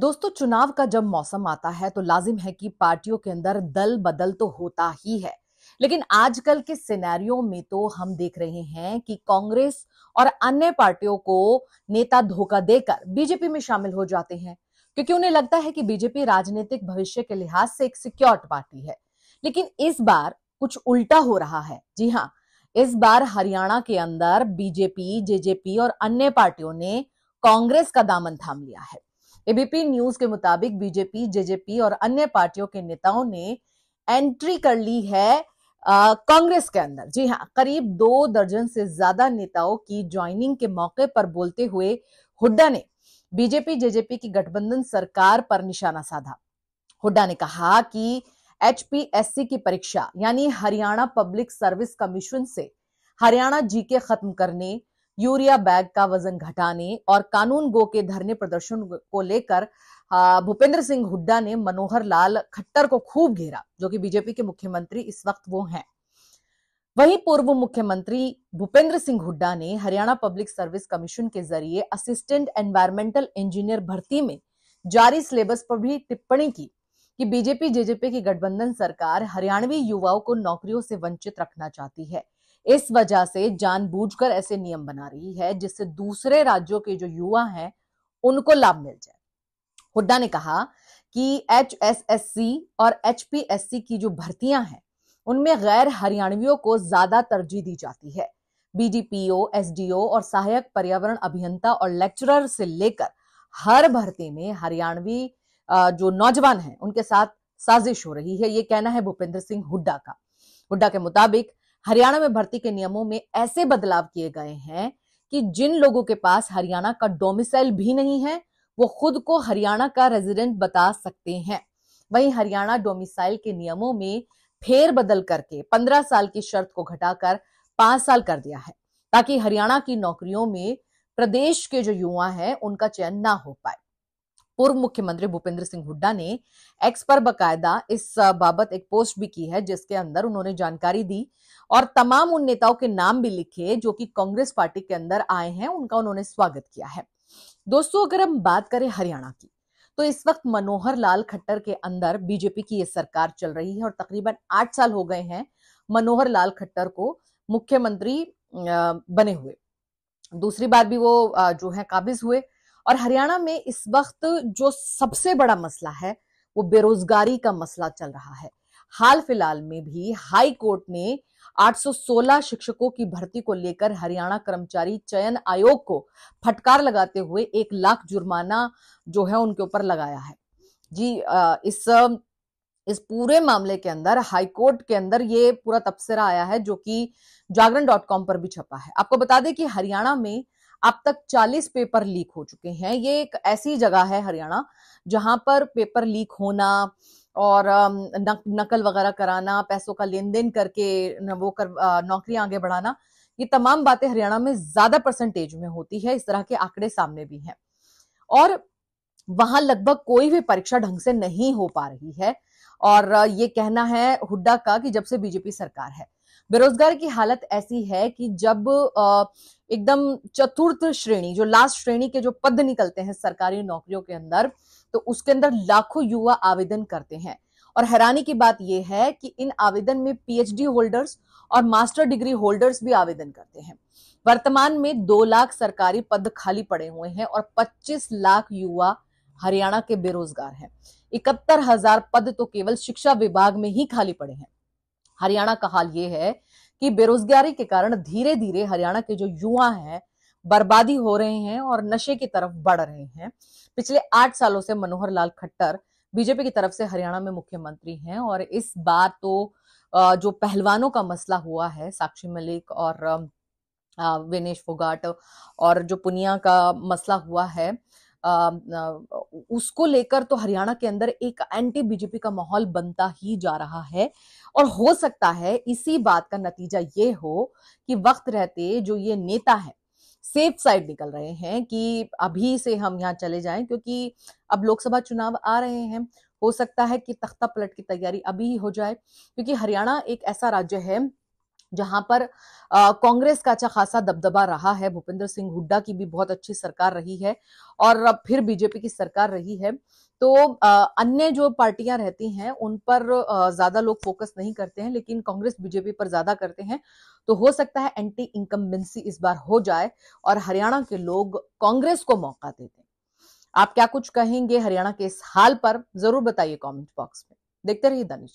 दोस्तों चुनाव का जब मौसम आता है तो लाजिम है कि पार्टियों के अंदर दल बदल तो होता ही है लेकिन आजकल के सिनेरियो में तो हम देख रहे हैं कि कांग्रेस और अन्य पार्टियों को नेता धोखा देकर बीजेपी में शामिल हो जाते हैं क्योंकि उन्हें लगता है कि बीजेपी राजनीतिक भविष्य के लिहाज से एक सिक्योर्ड पार्टी है लेकिन इस बार कुछ उल्टा हो रहा है जी हाँ इस बार हरियाणा के अंदर बीजेपी जेजेपी और अन्य पार्टियों ने कांग्रेस का दामन थाम लिया है एबीपी न्यूज के मुताबिक बीजेपी जेजेपी और अन्य पार्टियों के नेताओं ने एंट्री कर ली है कांग्रेस के अंदर जी हाँ करीब दो दर्जन से ज्यादा नेताओं की ज्वाइनिंग के मौके पर बोलते हुए हुड्डा ने बीजेपी जेजेपी की गठबंधन सरकार पर निशाना साधा हुड्डा ने कहा कि एचपीएससी की परीक्षा यानी हरियाणा पब्लिक सर्विस कमीशन से हरियाणा जीके खत्म करने यूरिया बैग का वजन घटाने और कानून गो के धरने प्रदर्शन को लेकर भूपेंद्र सिंह हुड्डा ने मनोहर लाल खट्टर को खूब घेरा जो कि बीजेपी के मुख्यमंत्री इस वक्त वो हैं वहीं पूर्व मुख्यमंत्री भूपेंद्र सिंह हुड्डा ने हरियाणा पब्लिक सर्विस कमीशन के जरिए असिस्टेंट एनवायरमेंटल इंजीनियर भर्ती में जारी सिलेबस पर भी टिप्पणी की कि बीजेपी जेजेपी की गठबंधन सरकार हरियाणवी युवाओं को नौकरियों से वंचित रखना चाहती है इस वजह से जानबूझकर ऐसे नियम बना रही है जिससे दूसरे राज्यों के जो युवा हैं उनको लाभ मिल जाए हुड्डा ने कहा कि एच और एच की जो भर्तियां हैं उनमें गैर हरियाणवियों को ज्यादा तरजीह दी जाती है बीडीपीओ एसडीओ और सहायक पर्यावरण अभियंता और लेक्चरर से लेकर हर भर्ती में हरियाणवी जो नौजवान हैं उनके साथ साजिश हो रही है ये कहना है भूपेंद्र सिंह हुड्डा का हुड्डा के मुताबिक हरियाणा में भर्ती के नियमों में ऐसे बदलाव किए गए हैं कि जिन लोगों के पास हरियाणा का डोमिसाइल भी नहीं है वो खुद को हरियाणा का रेजिडेंट बता सकते हैं वहीं हरियाणा डोमिसाइल के नियमों में फेर बदल करके पंद्रह साल की शर्त को घटाकर पांच साल कर दिया है ताकि हरियाणा की नौकरियों में प्रदेश के जो युवा हैं उनका चयन ना हो पाए पूर्व मुख्यमंत्री भूपेंद्र सिंह हुड्डा ने एक्स पर बकायदा इस बाबत एक पोस्ट भी की है जिसके अंदर उन्होंने जानकारी दी और तमाम उन नेताओं के नाम भी लिखे जो कि कांग्रेस पार्टी के अंदर आए हैं उनका उन्होंने स्वागत किया है दोस्तों अगर हम बात करें हरियाणा की तो इस वक्त मनोहर लाल खट्टर के अंदर बीजेपी की ये सरकार चल रही है और तकरीबन आठ साल हो गए हैं मनोहर लाल खट्टर को मुख्यमंत्री बने हुए दूसरी बार भी वो जो है काबिज हुए और हरियाणा में इस वक्त जो सबसे बड़ा मसला है वो बेरोजगारी का मसला चल रहा है हाल फिलहाल में भी हाई कोर्ट ने 816 शिक्षकों की भर्ती को लेकर हरियाणा कर्मचारी चयन आयोग को फटकार लगाते हुए एक लाख जुर्माना जो है उनके ऊपर लगाया है जी इस इस पूरे मामले के अंदर हाईकोर्ट के अंदर ये पूरा तबसरा आया है जो कि जागरण डॉट कॉम पर भी छपा है आपको बता दें कि हरियाणा में अब तक 40 पेपर लीक हो चुके हैं ये एक ऐसी जगह है हरियाणा जहां पर पेपर लीक होना और नक, नकल वगैरह कराना पैसों का लेन देन करके वो कर नौकरियां आगे बढ़ाना ये तमाम बातें हरियाणा में ज्यादा परसेंटेज में होती है इस तरह के आंकड़े सामने भी हैं और वहां लगभग कोई भी परीक्षा ढंग से नहीं हो पा रही है और ये कहना है हुड्डा का कि जब से बीजेपी सरकार है बेरोजगार की हालत ऐसी है कि जब एकदम चतुर्थ श्रेणी जो लास्ट श्रेणी के जो पद निकलते हैं सरकारी नौकरियों के अंदर तो उसके अंदर लाखों युवा आवेदन करते हैं और हैरानी की बात यह है कि इन आवेदन में पीएचडी होल्डर्स और मास्टर डिग्री होल्डर्स भी आवेदन करते हैं वर्तमान में दो लाख सरकारी पद खाली पड़े हुए हैं और पच्चीस लाख युवा हरियाणा के बेरोजगार हैं इकहत्तर हजार पद तो केवल शिक्षा विभाग में ही खाली पड़े हैं हरियाणा का हाल ये है कि बेरोजगारी के कारण धीरे धीरे हरियाणा के जो युवा हैं बर्बादी हो रहे हैं और नशे की तरफ बढ़ रहे हैं पिछले आठ सालों से मनोहर लाल खट्टर बीजेपी की तरफ से हरियाणा में मुख्यमंत्री हैं और इस बार तो जो पहलवानों का मसला हुआ है साक्षी मलिक और विनेश फोगाट और जो पुनिया का मसला हुआ है उसको लेकर तो हरियाणा के अंदर एक एंटी बीजेपी का माहौल बनता ही जा रहा है और हो सकता है इसी बात का नतीजा ये हो कि वक्त रहते जो ये नेता है सेफ साइड निकल रहे हैं कि अभी से हम यहाँ चले जाएं क्योंकि अब लोकसभा चुनाव आ रहे हैं हो सकता है कि तख्ता पलट की तैयारी अभी ही हो जाए क्योंकि हरियाणा एक ऐसा राज्य है जहां पर कांग्रेस का अच्छा खासा दबदबा रहा है भूपेंद्र सिंह हुड्डा की भी बहुत अच्छी सरकार रही है और फिर बीजेपी की सरकार रही है तो अन्य जो पार्टियां रहती हैं उन पर ज्यादा लोग फोकस नहीं करते हैं लेकिन कांग्रेस बीजेपी पर ज्यादा करते हैं तो हो सकता है एंटी इनकम्बेंसी इस बार हो जाए और हरियाणा के लोग कांग्रेस को मौका दे दें आप क्या कुछ कहेंगे हरियाणा के इस हाल पर जरूर बताइए कमेंट बॉक्स में देखते रहिए दानिश